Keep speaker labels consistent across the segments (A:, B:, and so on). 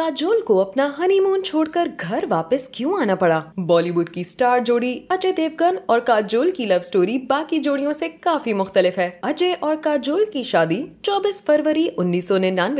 A: काजोल को अपना हनीमून छोड़कर घर वापस क्यों आना पड़ा बॉलीवुड की स्टार जोड़ी अजय देवगन और काजोल की लव स्टोरी बाकी जोड़ियों से काफी मुख्तलिफ है अजय और काजोल की शादी 24 फरवरी उन्नीस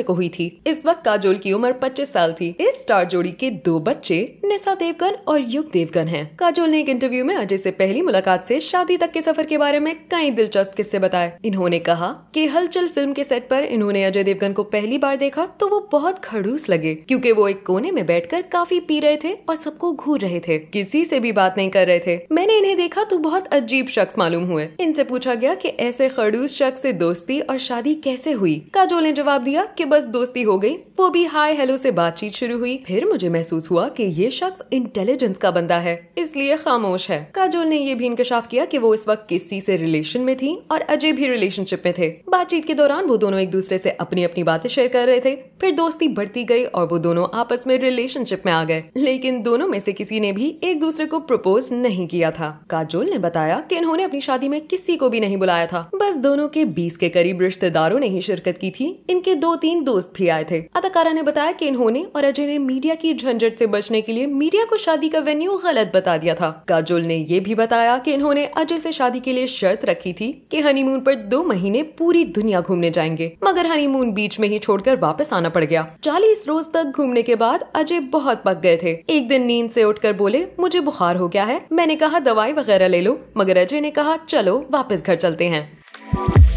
A: को हुई थी इस वक्त काजोल की उम्र 25 साल थी इस स्टार जोड़ी के दो बच्चे निशा देवगन और युग देवगन है काजोल ने एक इंटरव्यू में अजय ऐसी पहली मुलाकात ऐसी शादी तक के सफर के बारे में कई दिलचस्प किस्से बताए इन्होंने कहा की हलचल फिल्म के सेट आरोप इन्होंने अजय देवगन को पहली बार देखा तो वो बहुत खड़ूस लगे क्योंकि वो एक कोने में बैठकर काफी पी रहे थे और सबको घूर रहे थे किसी से भी बात नहीं कर रहे थे मैंने इन्हें देखा तो बहुत अजीब शख्स मालूम हुए इनसे पूछा गया कि ऐसे खड़ूस शख्स से दोस्ती और शादी कैसे हुई काजोल ने जवाब दिया कि बस दोस्ती हो गई वो भी हाय हेलो से बातचीत शुरू हुई फिर मुझे महसूस हुआ कि ये शख्स इंटेलिजेंस का बंदा है इसलिए खामोश है काजोल ने ये भी इंकशाफ किया कि वो इस वक्त किसी से रिलेशन में थी और अजय भी रिलेशनशिप में थे बातचीत के दौरान वो दोनों एक दूसरे से अपनी अपनी बातें शेयर कर रहे थे फिर दोस्ती बढ़ती गई और वो दोनों आपस में रिलेशनशिप में आ गए लेकिन दोनों में से किसी ने भी एक दूसरे को प्रपोज नहीं किया था काजोल ने बताया कि इन्होंने अपनी शादी में किसी को भी नहीं बुलाया था बस दोनों के बीस के करीब रिश्तेदारों ने ही शिरकत की थी इनके दो तीन दोस्त भी आए थे अदाकारा ने बताया की इन्होंने और अजय ने मीडिया की झंझट ऐसी बचने के लिए मीडिया को शादी का वेन्यू गलत बता दिया था काजोल ने ये भी बताया की इन्होंने अजय ऐसी शादी के लिए शर्त रखी थी की हनीमून आरोप दो महीने पूरी दुनिया घूमने जाएंगे मगर हनीमून बीच में ही छोड़कर वापस आना पड़ गया चालीस रोज तक घूमने के बाद अजय बहुत पक गए थे एक दिन नींद से उठकर बोले मुझे बुखार हो गया है मैंने कहा दवाई वगैरह ले लो मगर अजय ने कहा चलो वापस घर चलते हैं